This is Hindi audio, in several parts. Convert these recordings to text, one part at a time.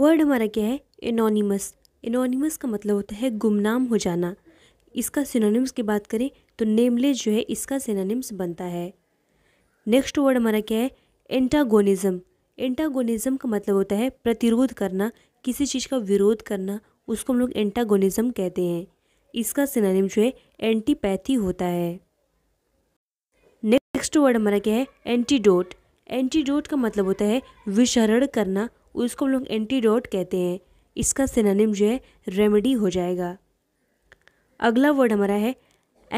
वर्ड हमारा क्या है एनोनिमस एनोनिमस का मतलब होता है गुमनाम हो जाना इसका सिनोनिम्स की बात करें तो नेमलेस जो है इसका सिनोनिम्स बनता है नेक्स्ट वर्ड हमारा क्या है एंटागोनिज़म एंटागोनिज़म का मतलब होता है प्रतिरोध करना किसी चीज़ का विरोध करना उसको हम लोग एंटागोनिज़म कहते हैं इसका सिनोनिम जो है एंटीपैथी होता है नेक्स्ट वर्ड हमारा क्या है एंटीडोट एंटीडोट का मतलब होता है विशरण करना उसको हम लोग एंटीडोट कहते हैं इसका सिनोनिम जो है रेमेडी हो जाएगा अगला वर्ड हमारा है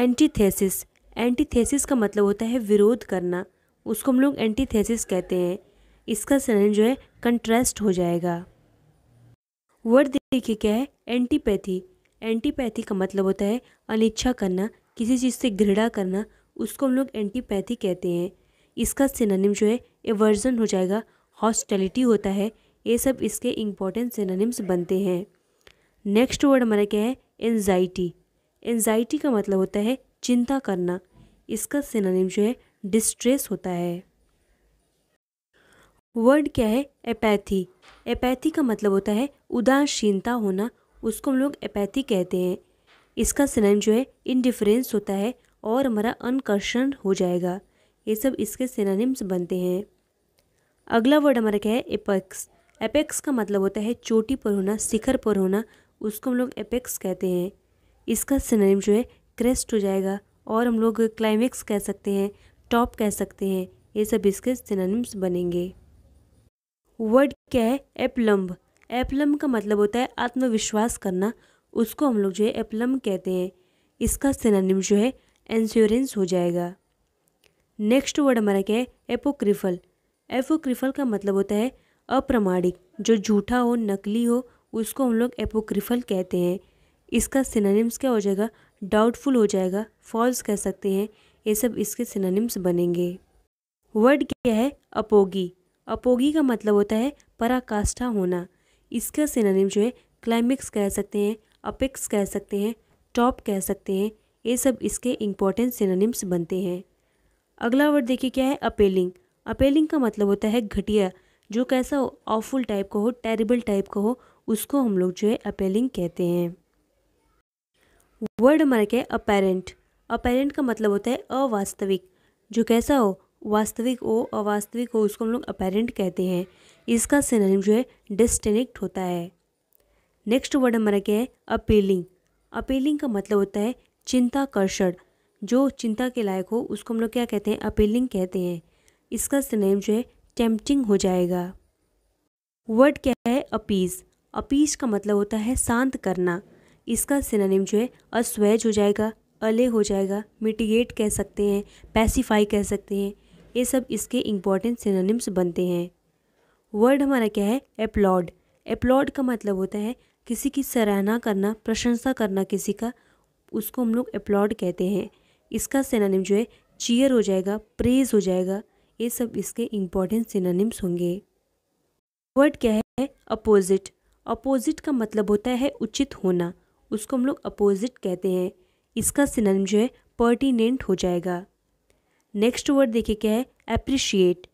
एंटीथेसिस एंटीथेसिस का मतलब होता है विरोध करना उसको हम लोग एंटीथेसिस कहते हैं इसका सिनोनिम जो है कंट्रास्ट हो जाएगा वर्ड देखिए क्या है एंटीपैथी एंटीपैथी का मतलब होता है अनिच्छा करना किसी चीज़ से घृणा करना उसको हम लोग एंटीपैथी कहते हैं इसका सिनोनिम जो है एवर्जन हो जाएगा हॉस्टेलिटी होता है ये सब इसके इम्पोर्टेंट सिनोनिम्स बनते हैं नेक्स्ट वर्ड हमारा क्या है एन्जाइटी एन्जाइटी का मतलब होता है चिंता करना इसका सिनोनिम जो है डिस्ट्रेस होता है वर्ड क्या है एपैथी एपैथी का मतलब होता है उदासीनता होना उसको हम लोग एपैथी कहते हैं इसका सिनोनिम जो है इनडिफरेंस होता है और हमारा अनकर्षण हो जाएगा ये सब इसके सिनोनिम्स बनते हैं अगला वर्ड हमारा क्या है एपक्स एपेक्स का मतलब होता है चोटी पर होना शिखर पर होना उसको हम लोग एपेक्स कहते हैं इसका सिनेम जो है क्रेस्ट हो जाएगा और हम लोग क्लाइमेक्स कह सकते हैं टॉप कह सकते हैं ये सब इसके सिनेम्स बनेंगे वर्ड क्या है एप्लम्ब एपलम्ब का मतलब होता है आत्मविश्वास करना उसको हम लोग जो है एपलम्ब कहते हैं इसका सिनेम जो है एंश्योरेंस हो जाएगा नेक्स्ट वर्ड हमारा क्या है एपोक्रिफल एपोक्रिफल का मतलब होता है अप्रमाणिक जो झूठा हो नकली हो उसको हम लोग एपोक्रिफल कहते हैं इसका सिनानिम्स क्या हो जाएगा डाउटफुल हो जाएगा फॉल्स कह सकते हैं ये सब इसके सिनानिम्स बनेंगे वर्ड क्या है अपोगी अपोगी का मतलब होता है पराकाष्ठा होना इसका सिनानिम जो है क्लाइमेक्स कह सकते हैं अपेक्स कह सकते हैं टॉप कह सकते हैं ये सब इसके इम्पॉर्टेंट सिनानिम्स बनते हैं अगला वर्ड देखिए क्या है अपेलिंग अपेलिंग का मतलब होता है घटिया जो कैसा हो ऑफुल टाइप का हो टेरिबल टाइप का हो उसको हम लोग जो है अपेलिंग कहते हैं वर्ड हमारा क्या है अपेरेंट अपेरेंट का मतलब होता है अवास्तविक जो कैसा हो वास्तविक हो अवास्तविक हो उसको हम लोग अपेरेंट कहते हैं इसका सिनेम जो है डिस्टिनिक्ट होता है नेक्स्ट वर्ड हमारा क्या है अपीलिंग अपीलिंग का मतलब होता है चिंता कर्षण जो चिंता के लायक हो उसको हम लोग क्या कहते हैं अपीलिंग कहते हैं इसका सिनेम जो है टेम्पटिंग हो जाएगा वर्ड क्या है अपीज अपीज का मतलब होता है शांत करना इसका सिनानिम जो है अस्वैज हो जाएगा अले हो जाएगा मिटिगेट कह सकते हैं पैसिफाई कह सकते हैं ये सब इसके इम्पॉर्टेंट सिनानिम्स बनते हैं वर्ड हमारा क्या है एप्लॉड एप्लॉड का मतलब होता है किसी की सराहना करना प्रशंसा करना किसी का उसको हम लोग एप्लॉड कहते हैं इसका सिनानिम जो है चीयर हो जाएगा प्रेज हो जाएगा ये सब इसके इम्पॉर्टेंट सिनोनिम्स होंगे वर्ड क्या है अपोजिट अपोजिट का मतलब होता है उचित होना उसको हम लोग अपोजिट कहते हैं इसका सिनोनिम जो है पर्टिनेंट हो जाएगा नेक्स्ट वर्ड देखिए क्या है अप्रिशिएट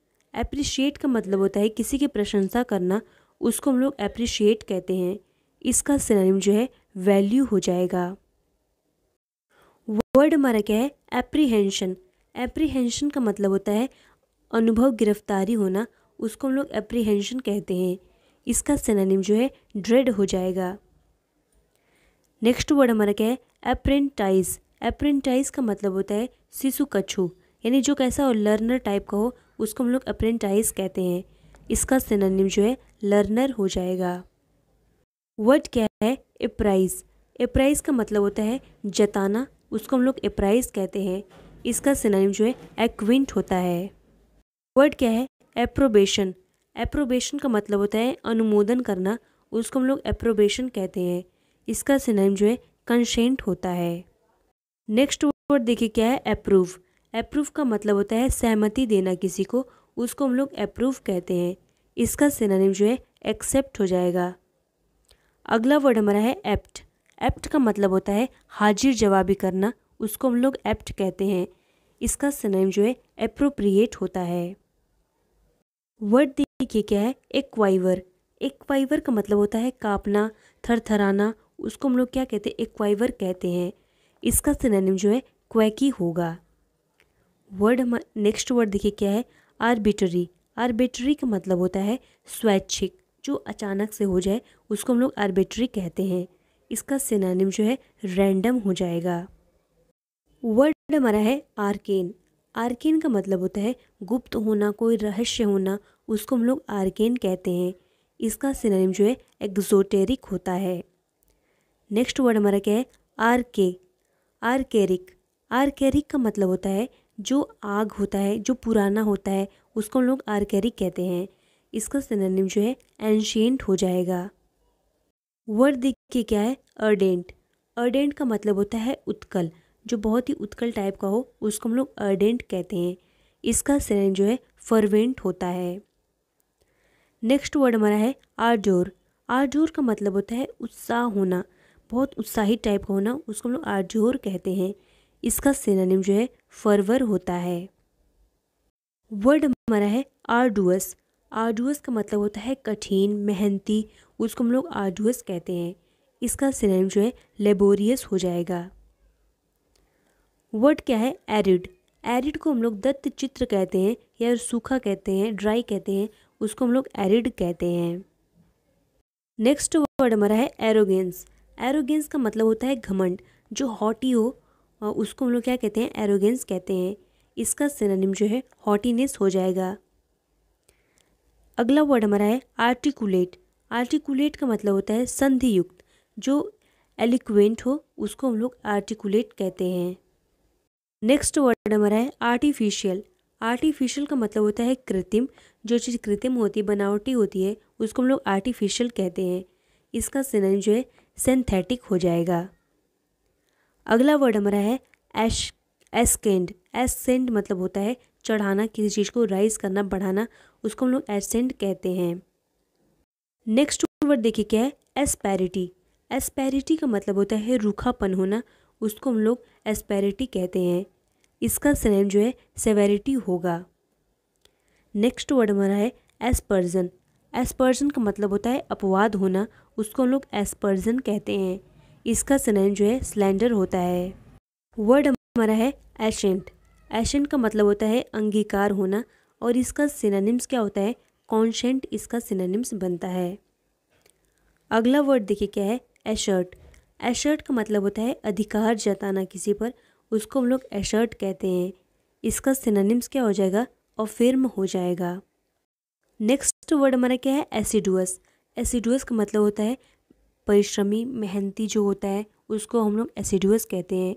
अप्रिशिएट का मतलब होता है किसी की प्रशंसा करना उसको हम लोग अप्रिशिएट कहते हैं इसका सिनोनिम जो है वैल्यू हो जाएगा वर्ड हमारा क्या है एप्रीहेंशन एप्रीहेंशन का मतलब होता है अनुभव गिरफ्तारी होना उसको हम लोग अप्रीहेंशन कहते हैं इसका सेनानिम जो है ड्रेड हो जाएगा नेक्स्ट वर्ड हमारा क्या है अप्रेंटाइज अप्रेंटाइज का मतलब होता है शिशु कछु यानी जो कैसा हो लर्नर टाइप का हो उसको हम लोग अप्रेंटाइज कहते हैं इसका सेनानिम जो है लर्नर हो जाएगा वर्ड क्या है एप्राइज एप्राइज का मतलब होता है जताना उसको हम लोग एप्राइज कहते हैं इसका सेनानिम जो है एक्विंट होता है वर्ड क्या है अप्रोबेशन अप्रोबेशन का मतलब होता है अनुमोदन करना उसको हम लोग अप्रोबेशन कहते हैं इसका सिनेम जो है कंशेंट होता है नेक्स्ट वर्ड देखिए क्या है अप्रूव अप्रूव का मतलब होता है सहमति देना किसी को उसको हम लोग अप्रूव कहते हैं इसका सिनेम जो है एक्सेप्ट हो जाएगा अगला वर्ड हमारा है एप्ट एप्ट का मतलब होता है हाजिर जवाबी करना उसको हम लोग एप्ट कहते हैं इसका सिनेम जो है अप्रोप्रिएट होता है वर्ड देखिए क्या है एक क्वाइवर का मतलब होता है कांपना थरथराना उसको हम लोग क्या कहते हैं क्वाइवर कहते हैं इसका सिनेम जो है क्वैकी होगा वर्ड हम नेक्स्ट वर्ड देखिए क्या है आर्बिटरी आर्बिटरी का मतलब होता है स्वैच्छिक जो अचानक से हो जाए उसको हम लोग आर्बिट्री कहते हैं इसका सेनानिम जो है रैंडम हो जाएगा वर्ड हमारा है आर्केन आर्केन का मतलब होता है गुप्त होना कोई रहस्य होना उसको हम लोग आर्केन कहते हैं इसका सिनेम जो है एक्जोटेरिक होता है नेक्स्ट वर्ड हमारा क्या है आर्के आर्केरिक आर्केरिक का मतलब होता है जो आग होता है जो पुराना होता है उसको हम लोग आर्केरिक कहते हैं इसका सिनेम जो है एंशियंट हो जाएगा वर्ड देखिए क्या है अर्डेंट अर्डेंट का मतलब होता है उत्कल जो बहुत ही उत्कल टाइप का हो उसको हम लोग अर्डेंट कहते हैं इसका सेलेन जो है फरवेंट होता है नेक्स्ट वर्ड हमारा है आरजोर आरजोर का मतलब होता है उत्साह होना बहुत उत्साहित टाइप का होना उसको हम लोग आरजोर कहते हैं इसका सेनानिम जो है फरवर होता है वर्ड हमारा है आरडुअस आरडुअस का मतलब होता है कठिन मेहनती उसको हम लोग आरडुअस कहते हैं इसका सेनानिम जो है लेबोरियस हो जाएगा वर्ड क्या है एरिड एरिड को हम लोग दत्त चित्र कहते हैं या सूखा कहते हैं ड्राई कहते हैं उसको हम लोग एरिड कहते हैं नेक्स्ट वर्ड हमारा है एरोगेंस एरोगेंस का मतलब होता है घमंड जो हॉटी हो उसको हम लोग क्या कहते हैं एरोगेंस कहते हैं इसका सिनोनिम जो है हॉटीनेस हो जाएगा अगला वर्ड हमारा है आर्टिकुलेट आर्टिकुलेट का मतलब होता है संधि युक्त जो एलिक्वेंट हो उसको हम लोग आर्टिकुलेट कहते हैं नेक्स्ट वर्ड हमारा है आर्टिफिशियल आर्टिफिशियल का मतलब होता है कृत्रिम जो चीज़ कृत्रिम होती है बनावटी होती है उसको हम लोग आर्टिफिशियल कहते हैं इसका सिनोनिम जो है सिंथेटिक हो जाएगा अगला वर्ड हमारा है एश एसकेंड एसेंड मतलब होता है चढ़ाना किसी चीज़ को राइज करना बढ़ाना उसको हम लोग एसेंड कहते हैं नेक्स्ट वर्ड देखिए क्या है एस्पैरिटी एस्पैरिटी का मतलब होता है रूखापन होना उसको हम लोग एस्पैरिटी कहते हैं इसका सिनेम जो है सेवेरिटी होगा नेक्स्ट वर्ड हमारा है एसपर्जन एस्पर्जन का मतलब होता है अपवाद होना उसको हम लोग एसपर्जन कहते हैं इसका सिनेम जो है स्लैंडर होता है वर्ड हमारा है एशेंट एशेंट का मतलब होता है अंगीकार होना और इसका सिनानिम्स क्या होता है कॉन्शेंट इसका सिनानिम्स बनता है अगला वर्ड देखिए क्या है एशर्ट एशर्ट का मतलब होता है अधिकार जताना किसी पर उसको हम लोग एशर्ट कहते हैं इसका सिनोनिम्स क्या हो जाएगा अफिर्म हो जाएगा नेक्स्ट वर्ड हमारा क्या है एसिडुअस एसिडुअस का मतलब होता है परिश्रमी मेहनती जो होता है उसको हम लोग एसिडुअस कहते हैं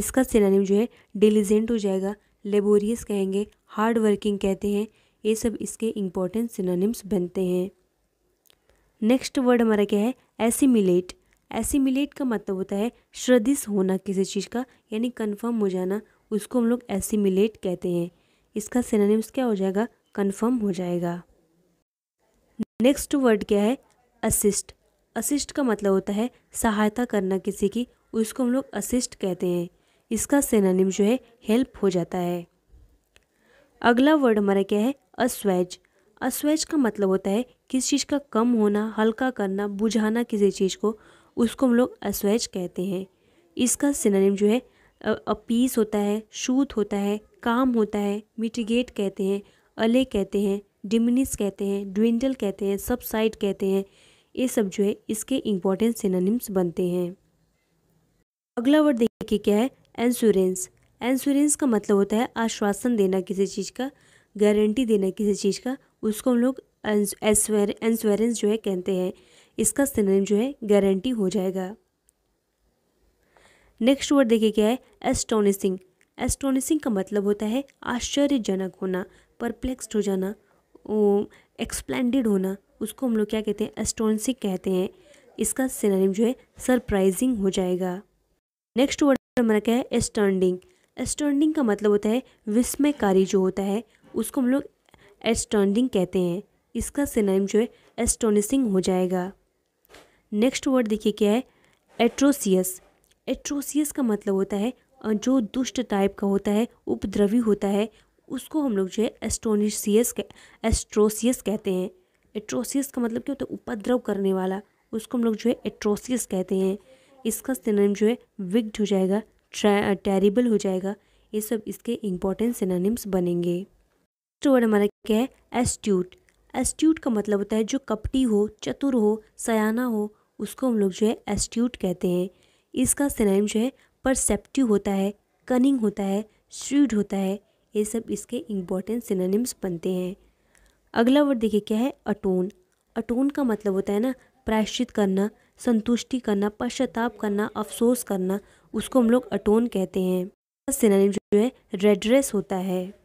इसका सिनानिम जो है डिलीजेंट हो जाएगा लेबोरियस कहेंगे हार्ड वर्किंग कहते हैं ये सब इसके इम्पोर्टेंट सिनानिम्स बनते हैं नेक्स्ट वर्ड हमारा क्या है एसिमिलेट एसिमिलेट का मतलब होता है श्रद्धिस होना किसी चीज़ का यानी कन्फर्म हो जाना उसको हम लोग एसिमिलेट कहते हैं इसका सिनोनिम्स क्या हो जाएगा कन्फर्म हो जाएगा नेक्स्ट वर्ड क्या है असिस्ट असिस्ट का मतलब होता है सहायता करना किसी की उसको हम लोग असिस्ट कहते हैं इसका सेनानिम जो है हेल्प हो जाता है अगला वर्ड हमारा क्या है अस्वैज अस्वैज का मतलब होता है किस चीज़ का कम होना हल्का करना बुझाना किसी चीज़ को उसको हम लोग अस्वैज कहते हैं इसका सिनोनिम जो है अपीस होता है शूत होता है काम होता है मिटिगेट कहते हैं अले कहते हैं डिमिनिस कहते हैं ड्विंडल कहते हैं सबसाइड कहते हैं ये सब जो है इसके इम्पॉर्टेंट सिनोनिम्स बनते हैं अगला वर्ड देखिए क्या है एंश्योरेंस एंश्योरेंस का मतलब होता है आश्वासन देना किसी चीज़ का गारंटी देना किसी चीज़ का उसको हम लोग एंश्योरेंस जो है कहते हैं इसका सिनेम जो है गारंटी हो जाएगा नेक्स्ट वर्ड देखिए क्या है एस्टोनिसिंग एस्टोनिसिंग का मतलब होता है आश्चर्यजनक होना परप्लेक्स्ड हो जाना एक्सप्लेंडेड होना उसको हम लोग क्या कहते हैं एस्टोनिसिंग कहते हैं इसका सिनेम जो है सरप्राइजिंग हो जाएगा नेक्स्ट वर्ड हमारा क्या है एस्टर्निंग एस्टर्निंग का मतलब होता है विस्मयकारी जो होता है उसको हम लोग एस्टर्निंग कहते हैं इसका सिनेम जो है एस्टोनिसिंग हो जाएगा नेक्स्ट वर्ड देखिए क्या है एट्रोसियस एट्रोसियस का मतलब होता है जो दुष्ट टाइप का होता है उपद्रवी होता है उसको हम लोग जो है एस्टोनिशियस एस्ट्रोसियस कहते हैं एट्रोसियस का मतलब क्या होता है उपद्रव करने वाला उसको हम लोग जो है एट्रोसियस कहते हैं इसका सिनेम जो है विग्ड हो जाएगा टेरिबल हो जाएगा ये सब इसके इंपॉर्टेंट सिनानिम्स बनेंगे नेक्स्ट वर्ड हमारा क्या है एस्ट्यूट एस्ट्यूट का मतलब होता है जो कपटी हो चतुर हो सयाना हो उसको हम लोग जो है एस्ट्यूट कहते हैं इसका सिनाइम जो है परसेप्टिव होता है कनिंग होता है स्ट्रीड होता है ये सब इसके इम्पॉर्टेंट सिनेम्स बनते हैं अगला वर्ड देखिए क्या है अटोन अटोन का मतलब होता है ना प्रायश्चित करना संतुष्टि करना पश्चाताप करना अफसोस करना उसको हम लोग अटोन कहते हैं सिनेम जो है रेड्रेस होता है